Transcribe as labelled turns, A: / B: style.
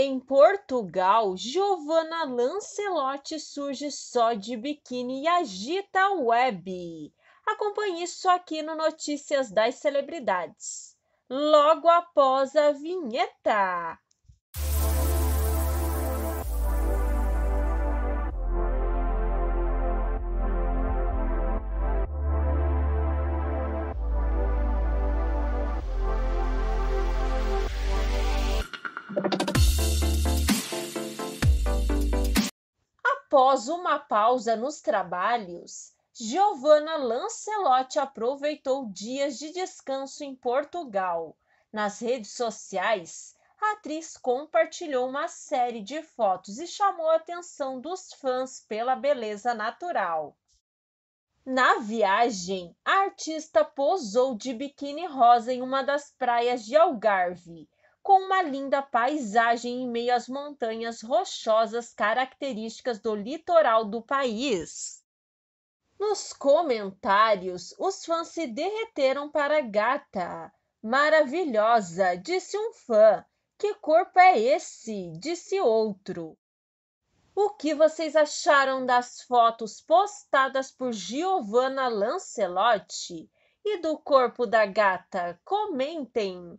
A: Em Portugal, Giovanna Lancelotti surge só de biquíni e agita a web. Acompanhe isso aqui no Notícias das Celebridades. Logo após a vinheta. Após uma pausa nos trabalhos, Giovanna Lancelotti aproveitou dias de descanso em Portugal. Nas redes sociais, a atriz compartilhou uma série de fotos e chamou a atenção dos fãs pela beleza natural. Na viagem, a artista posou de biquíni rosa em uma das praias de Algarve com uma linda paisagem em meio às montanhas rochosas características do litoral do país. Nos comentários, os fãs se derreteram para a Gata. Maravilhosa, disse um fã. Que corpo é esse? disse outro. O que vocês acharam das fotos postadas por Giovanna Lancelotti e do corpo da gata? Comentem!